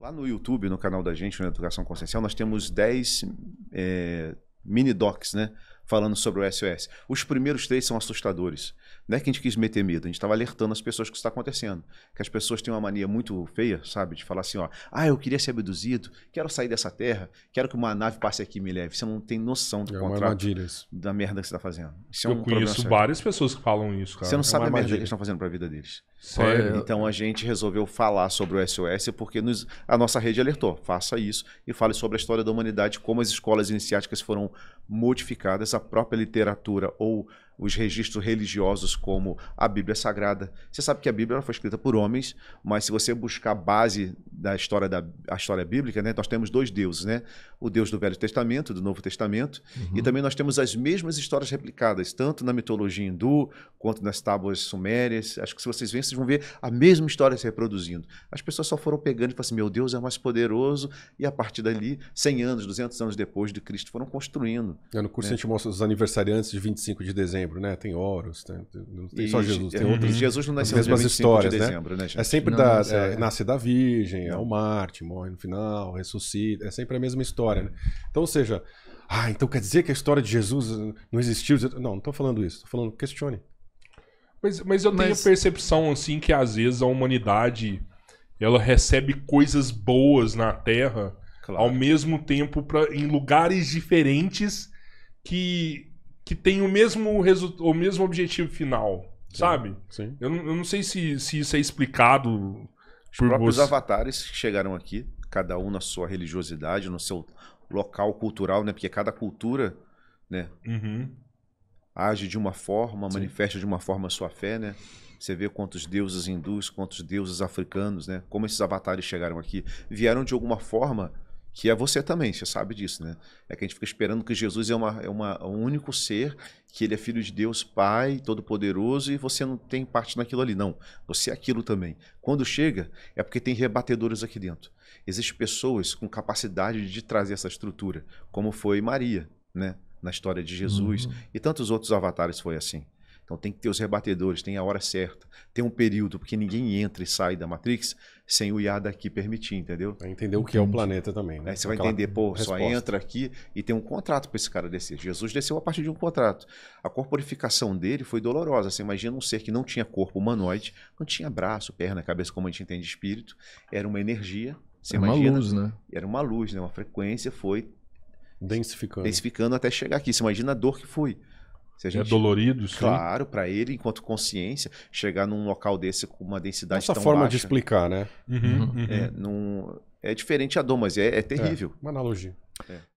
Lá no YouTube, no canal da gente, na Educação Consciencial, nós temos 10 é, eh, mini docs, né? falando sobre o SOS. Os primeiros três são assustadores. Não é que a gente quis meter medo, a gente estava alertando as pessoas que isso está acontecendo. Que as pessoas têm uma mania muito feia, sabe? De falar assim, ó, ah, eu queria ser abduzido, quero sair dessa terra, quero que uma nave passe aqui e me leve. Você não tem noção do é contrato da merda que você está fazendo. Isso é eu um conheço várias sério. pessoas que falam isso, cara. Você não é sabe a merda que eles estão fazendo para a vida deles. Sério? É, então a gente resolveu falar sobre o SOS porque nos, a nossa rede alertou, faça isso e fale sobre a história da humanidade, como as escolas iniciáticas foram modificadas a própria literatura ou os registros religiosos como a Bíblia Sagrada. Você sabe que a Bíblia foi escrita por homens, mas se você buscar a base da história da a história bíblica, né, nós temos dois deuses, né? O Deus do Velho Testamento, do Novo Testamento, uhum. e também nós temos as mesmas histórias replicadas, tanto na mitologia hindu quanto nas tábuas sumérias. Acho que se vocês verem, vocês vão ver a mesma história se reproduzindo. As pessoas só foram pegando e falaram assim: meu Deus é mais poderoso, e a partir dali, 100 anos, 200 anos depois de Cristo, foram construindo. É, no curso né? a gente mostra os aniversariantes de 25 de dezembro dezembro, né? Tem Horus, tem, não tem e, só Jesus, tem uhum. outros. Jesus não nasceu mesmas histórias, de né? dezembro, né? né é sempre não, da, é, nasce da Virgem, é o Marte, morre no final, ressuscita, é sempre a mesma história, né? Então, ou seja, ah, então quer dizer que a história de Jesus não existiu? Não, não estou falando isso, estou falando questione. Mas, mas eu mas... tenho a percepção, assim, que às vezes a humanidade ela recebe coisas boas na Terra claro. ao mesmo tempo pra, em lugares diferentes que que tem o mesmo, o mesmo objetivo final, sim, sabe? Sim. Eu, eu, não sei se, se isso é explicado Os por próprios você. avatares que chegaram aqui, cada um na sua religiosidade, no seu local cultural, né? Porque cada cultura, né? Uhum. Age de uma forma, sim. manifesta de uma forma a sua fé, né? Você vê quantos deuses hindus, quantos deuses africanos, né? Como esses avatares chegaram aqui. Vieram de alguma forma que é você também, você sabe disso, né? É que a gente fica esperando que Jesus é, uma, é uma, é um único ser, que ele é filho de Deus, Pai, Todo-Poderoso, e você não tem parte naquilo ali, não. Você é aquilo também. Quando chega, é porque tem rebatedores aqui dentro. Existem pessoas com capacidade de trazer essa estrutura, como foi Maria, né? Na história de Jesus, uhum. e tantos outros avatares foi assim. Então tem que ter os rebatedores, tem a hora certa, tem um período, porque ninguém entra e sai da Matrix sem o IAD aqui permitir, entendeu? Vai entender o que é o planeta também, né? Aí né, você vai Aquela entender, pô, resposta. só entra aqui e tem um contrato para esse cara descer. Jesus desceu a partir de um contrato. A corporificação dele foi dolorosa. Você imagina um ser que não tinha corpo humanoide, não tinha braço, perna, cabeça, como a gente entende espírito, era uma energia. Você era imagina, uma luz, né? Era uma luz, né? Uma frequência foi densificando. Densificando até chegar aqui. Você imagina a dor que foi. É gente, é dolorido, isso Claro, para ele, enquanto consciência, chegar num local desse com uma densidade Essa tão forma baixa, de explicar, né? Uhum, é, uhum. É, num, é diferente a dor, mas é, é, é terrível. É, uma analogia. É.